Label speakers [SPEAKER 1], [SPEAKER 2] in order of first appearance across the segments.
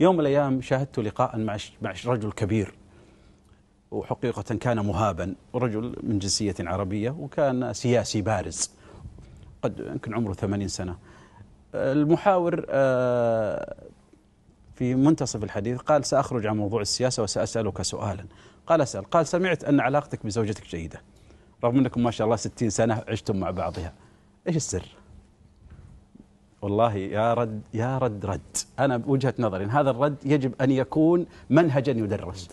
[SPEAKER 1] يوم من الأيام شاهدت لقاء مع مع رجل كبير وحقيقة كان مهابا رجل من جنسية عربية وكان سياسي بارز قد يمكن عمره 80 سنة المحاور آه، في منتصف الحديث قال سأخرج عن موضوع السياسة وسأسألك سؤالا قال أسأل قال سمعت أن علاقتك بزوجتك جيدة رغم أنكم ما شاء الله 60 سنة عشتم مع بعضها إيش السر والله يا رد يا رد رد أنا بوجهة نظري إن هذا الرد يجب أن يكون منهجا يدرس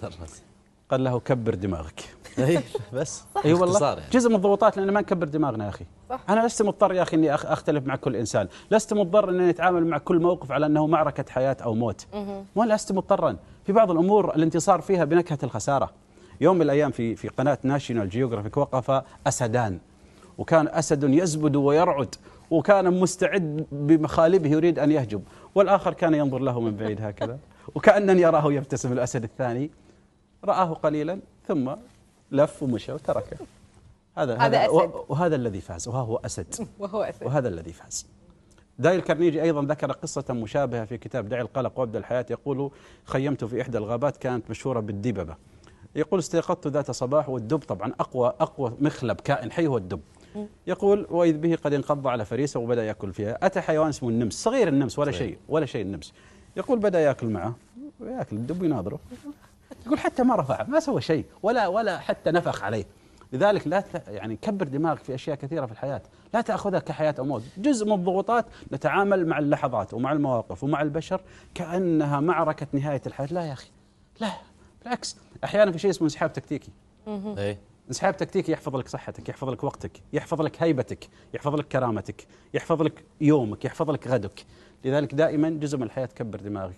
[SPEAKER 1] قال له كبر دماغك إيه، بس اي والله يعني. جزء من الضغوطات لان ما نكبر دماغنا يا اخي صح. انا لست مضطر يا اخي اني اختلف مع كل انسان لست مضطر اني اتعامل مع كل موقف على انه معركه حياه او موت مو لست مضطرا في بعض الامور الانتصار فيها بنكهه الخساره يوم من الايام في في قناه ناشيونال جيوغرافيك وقف اسدان وكان أسد يزبد ويرعد وكان مستعد بمخالبه يريد أن يهجم والآخر كان ينظر له من بعيد هكذا وكأن يراه يبتسم الأسد الثاني رآه قليلا ثم لف ومشى وتركه هذا هذا أسد. وهذا الذي فاز وها هو أسد وهو أسد وهذا الذي فاز داي الكرنيجي أيضا ذكر قصة مشابهة في كتاب دعي القلق وابدأ الحياة يقول خيمت في إحدى الغابات كانت مشهورة بالدببة يقول استيقظت ذات صباح والدب طبعا أقوى أقوى مخلب كائن حي هو الدب يقول وإذ به قد انقض على فريسة وبدأ يأكل فيها أتى حيوان اسمه النمس صغير النمس ولا شيء ولا شيء النمس يقول بدأ يأكل معه يأكل الدب يناظره يقول حتى ما رفع ما سوى شيء ولا ولا حتى نفخ عليه لذلك لا يعني كبر دماغك في اشياء كثيره في الحياه، لا تاخذها كحياه او موت، جزء من الضغوطات نتعامل مع اللحظات ومع المواقف ومع البشر كانها معركه نهايه الحياه، لا يا اخي لا بالعكس احيانا في شيء اسمه انسحاب تكتيكي. إيه. انسحاب تكتيكي يحفظ لك صحتك يحفظ لك وقتك يحفظ لك هيبتك يحفظ لك كرامتك يحفظ لك يومك يحفظ لك غدك لذلك دائما جزء من الحياة تكبر دماغك